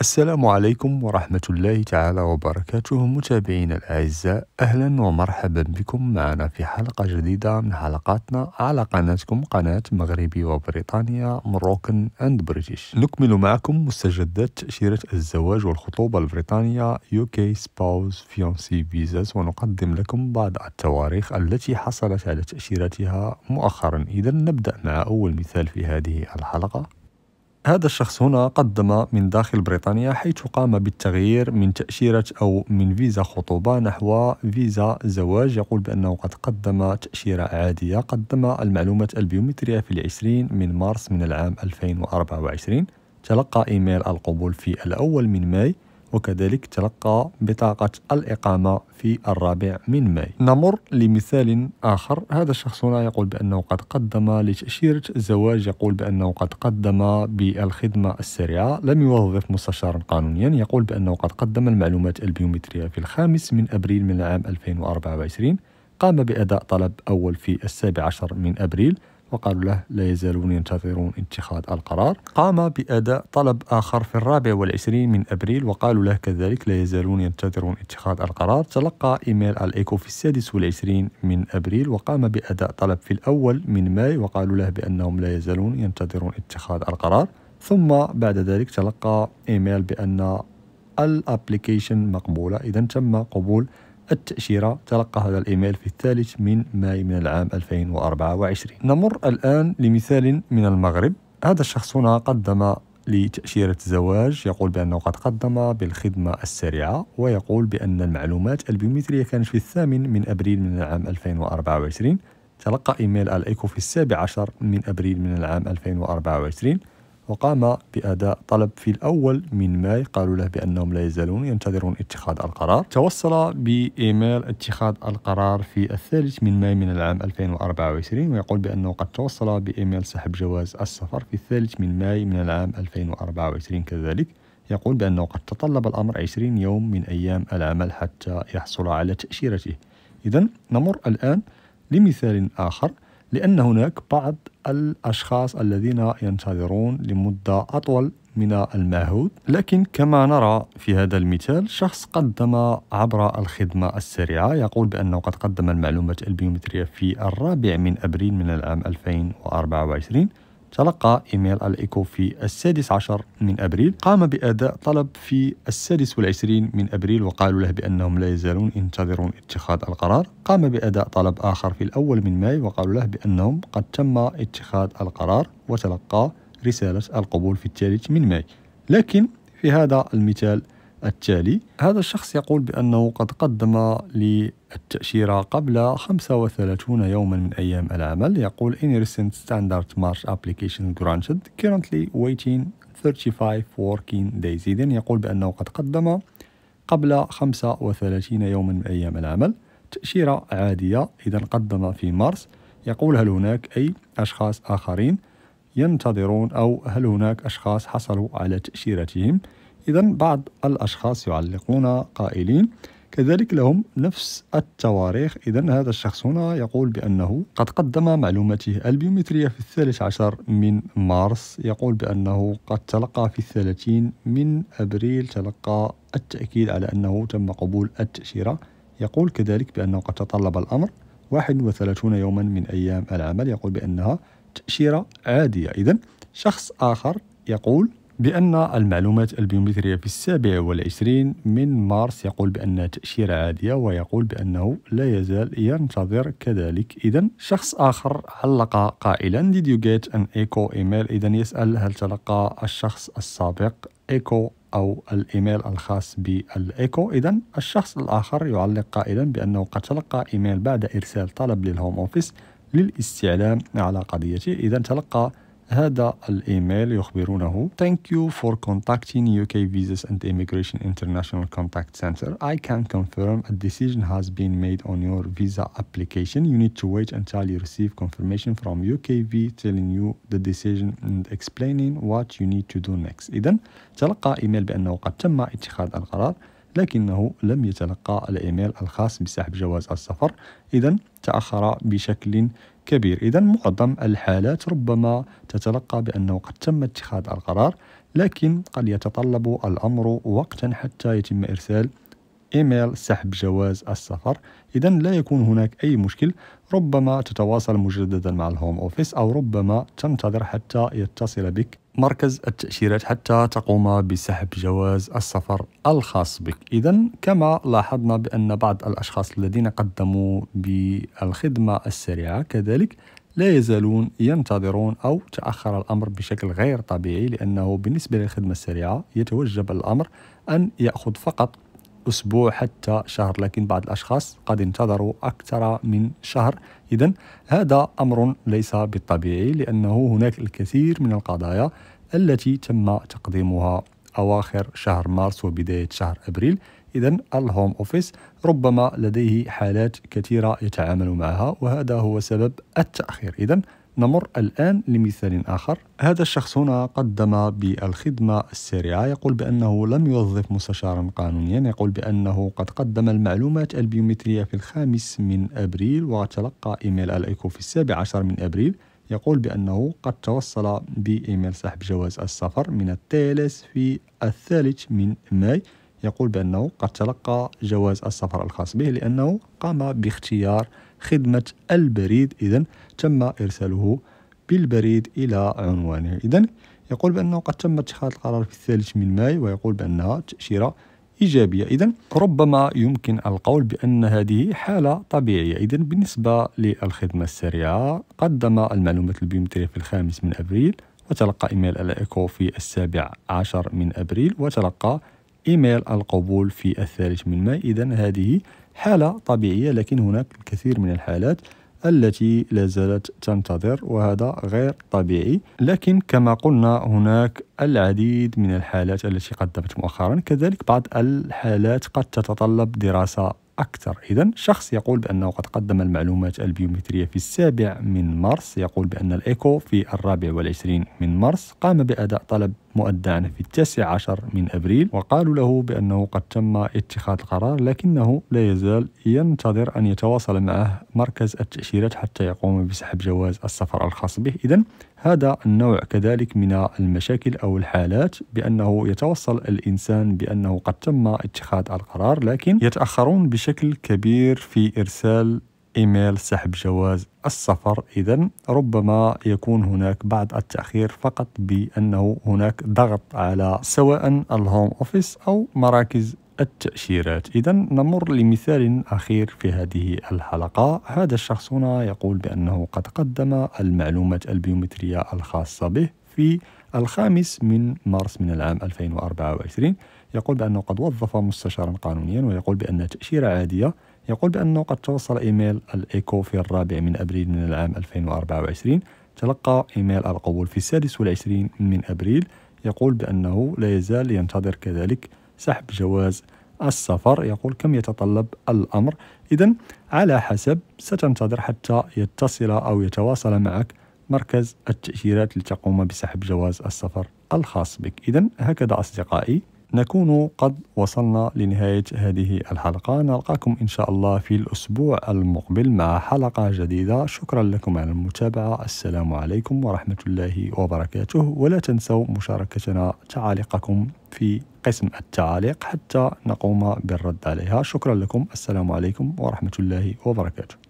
السلام عليكم ورحمة الله تعالى وبركاته متابعينا الأعزاء أهلا ومرحبا بكم معنا في حلقة جديدة من حلقاتنا على قناتكم قناة مغربي وبريطانيا مروكن أند بريتش نكمل معكم مستجدات تأشيرة الزواج والخطوبة البريطانية UK Spouse Fiancé Visas ونقدم لكم بعض التواريخ التي حصلت على تأشيرتها مؤخرا إذا نبدأ مع أول مثال في هذه الحلقة هذا الشخص هنا قدم من داخل بريطانيا حيث قام بالتغيير من تأشيرة أو من فيزا خطوبة نحو فيزا زواج يقول بأنه قد قدم تأشيرة عادية قدم المعلومات البيومترية في العشرين من مارس من العام 2024 تلقى إيميل القبول في الأول من ماي وكذلك تلقى بطاقة الإقامة في الرابع من ماي نمر لمثال آخر هذا الشخص هنا يقول بأنه قد قدم لتأشيرة الزواج يقول بأنه قد قدم بالخدمة السريعة لم يوظف مستشارا قانونيا يقول بأنه قد قدم المعلومات البيومترية في الخامس من أبريل من العام 2024 قام بأداء طلب أول في السابع عشر من أبريل وقالوا له لا يزالون ينتظرون اتخاذ القرار قام بأداء طلب آخر في الرابع والعشرين من أبريل وقالوا له كذلك لا يزالون ينتظرون اتخاذ القرار تلقى إيميل الإيكو في السادس والعشرين من أبريل وقام بأداء طلب في الأول من ماي وقالوا له بأنهم لا يزالون ينتظرون اتخاذ القرار ثم بعد ذلك تلقى إيميل بأن الابليكيشن مقبولة إذا تم قبول التأشيرة تلقى هذا الإيميل في الثالث من ماي من العام 2024 نمر الآن لمثال من المغرب هذا الشخص هنا قدم لتأشيرة زواج يقول بأنه قد قدم بالخدمة السريعة ويقول بأن المعلومات البيومترية كانت في الثامن من أبريل من العام 2024 تلقى إيميل الإيكو في السابع عشر من أبريل من العام 2024 وقام بأداء طلب في الأول من ماي قالوا له بأنهم لا يزالون ينتظرون اتخاذ القرار توصل بإيميل اتخاذ القرار في الثالث من ماي من العام 2024 ويقول بأنه قد توصل بإيميل سحب جواز السفر في الثالث من ماي من العام 2024 كذلك يقول بأنه قد تطلب الأمر 20 يوم من أيام العمل حتى يحصل على تأشيرته إذا نمر الآن لمثال آخر لأن هناك بعض الأشخاص الذين ينتظرون لمدة أطول من المعهود لكن كما نرى في هذا المثال شخص قدم عبر الخدمة السريعة يقول بأنه قد قدم المعلومات البيومترية في الرابع من أبريل من العام 2024 تلقى إيميل الإيكو في السادس عشر من أبريل قام بأداء طلب في السادس والعشرين من أبريل وقالوا له بأنهم لا يزالون ينتظرون اتخاذ القرار قام بأداء طلب آخر في الأول من ماي وقالوا له بأنهم قد تم اتخاذ القرار وتلقى رسالة القبول في الثالث من ماي لكن في هذا المثال التالي هذا الشخص يقول بأنه قد قدم ل التأشيرة قبل 35 يوما من أيام العمل يقول in recent standard March application granted currently waiting 35 working days إذن يقول بأنه قد قدم قبل 35 يوما من أيام العمل تأشيرة عادية إذا قدم في مارس يقول هل هناك أي أشخاص آخرين ينتظرون أو هل هناك أشخاص حصلوا على تأشيرتهم إذا بعض الأشخاص يعلقون قائلين كذلك لهم نفس التواريخ إذا هذا الشخص هنا يقول بأنه قد قدم معلوماته البيومترية في الثالث عشر من مارس يقول بأنه قد تلقى في الثلاثين من أبريل تلقى التأكيد على أنه تم قبول التأشيرة يقول كذلك بأنه قد تطلب الأمر 31 يوما من أيام العمل يقول بأنها تأشيرة عادية إذا شخص آخر يقول بأن المعلومات البيومترية في السابع والعشرين من مارس يقول بأنها تأشيرة عادية ويقول بأنه لا يزال ينتظر كذلك إذا شخص آخر علق قائلا did you get an echo email إذا يسأل هل تلقى الشخص السابق echo أو الإيميل الخاص بالإيكو إذا الشخص الآخر يعلق قائلا بأنه قد تلقى إيميل بعد إرسال طلب للهوم أوفيس للاستعلام على قضيته إذا تلقى هذا الإيميل يخبرونه Thank you for contacting UK Visas and Immigration International Contact Center. I can confirm a decision has been made on your visa application. You need to wait until you receive confirmation from UKV telling you the decision and explaining what you need to do next. إذا تلقى إيميل بأنه قد تم اتخاذ القرار لكنه لم يتلقى الإيميل الخاص بسحب جواز السفر إذا تأخر بشكل كبير إذا معظم الحالات ربما تتلقى بأنه قد تم اتخاذ القرار لكن قد يتطلب الأمر وقتا حتى يتم إرسال إيميل سحب جواز السفر إذا لا يكون هناك أي مشكل ربما تتواصل مجددا مع الهوم أوفيس أو ربما تنتظر حتى يتصل بك مركز التأشيرات حتى تقوم بسحب جواز السفر الخاص بك إذا كما لاحظنا بأن بعض الأشخاص الذين قدموا بالخدمة السريعة كذلك لا يزالون ينتظرون أو تأخر الأمر بشكل غير طبيعي لأنه بالنسبة للخدمة السريعة يتوجب الأمر أن يأخذ فقط أسبوع حتى شهر لكن بعض الأشخاص قد انتظروا أكثر من شهر إذا هذا أمر ليس بالطبيعي لأنه هناك الكثير من القضايا التي تم تقديمها أواخر شهر مارس وبداية شهر أبريل إذا الهوم أوفيس ربما لديه حالات كثيرة يتعامل معها وهذا هو سبب التأخير إذا نمر الآن لمثال آخر هذا الشخص هنا قدم بالخدمة السريعة يقول بأنه لم يوظف مستشارا قانونيا يقول بأنه قد قدم المعلومات البيومترية في الخامس من أبريل وتلقى إيميل الإيكو في السابع عشر من أبريل يقول بأنه قد توصل بإيميل سحب جواز السفر من التالس في الثالث من مايو يقول بأنه قد تلقى جواز السفر الخاص به لأنه قام باختيار خدمة البريد إذا تم إرساله بالبريد إلى عنوانه إذا يقول بأنه قد تم اتخاذ القرار في الثالث من ماي ويقول بأنها تأشيرة إيجابية إذا ربما يمكن القول بأن هذه حالة طبيعية إذا بالنسبة للخدمة السريعة قدم المعلومات البيومترية في الخامس من أبريل وتلقى إيميل الإيكو في السابع عشر من أبريل وتلقى إيميل القبول في الثالث من ماي إذا هذه حالة طبيعية لكن هناك الكثير من الحالات التي لا زالت تنتظر وهذا غير طبيعي لكن كما قلنا هناك العديد من الحالات التي قدمت مؤخرا كذلك بعض الحالات قد تتطلب دراسة أكثر إذا شخص يقول بأنه قد قدم المعلومات البيومترية في السابع من مارس يقول بأن الإيكو في الرابع والعشرين من مارس قام بأداء طلب مؤدان في التاسع عشر من أبريل وقالوا له بأنه قد تم اتخاذ القرار لكنه لا يزال ينتظر أن يتواصل معه مركز التأشيرات حتى يقوم بسحب جواز السفر الخاص به إذا هذا النوع كذلك من المشاكل أو الحالات بأنه يتوصل الإنسان بأنه قد تم اتخاذ القرار لكن يتأخرون بشكل كبير في إرسال إيميل سحب جواز السفر إذا ربما يكون هناك بعض التأخير فقط بأنه هناك ضغط على سواء الهوم أوفيس أو مراكز التأشيرات إذا نمر لمثال أخير في هذه الحلقة هذا الشخص هنا يقول بأنه قد قدم المعلومات البيومترية الخاصة به في الخامس من مارس من العام 2024 يقول بأنه قد وظف مستشارا قانونيا ويقول بأن تأشيرة عادية يقول بأنه قد توصل إيميل الإيكو في الرابع من أبريل من العام 2024 تلقى إيميل القبول في السادس والعشرين من أبريل يقول بأنه لا يزال ينتظر كذلك سحب جواز السفر يقول كم يتطلب الأمر إذا على حسب ستنتظر حتى يتصل أو يتواصل معك مركز التأشيرات لتقوم بسحب جواز السفر الخاص بك إذا هكذا أصدقائي نكون قد وصلنا لنهاية هذه الحلقة نلقاكم إن شاء الله في الأسبوع المقبل مع حلقة جديدة شكرا لكم على المتابعة السلام عليكم ورحمة الله وبركاته ولا تنسوا مشاركتنا تعاليقكم في قسم التعاليق حتى نقوم بالرد عليها شكرا لكم السلام عليكم ورحمة الله وبركاته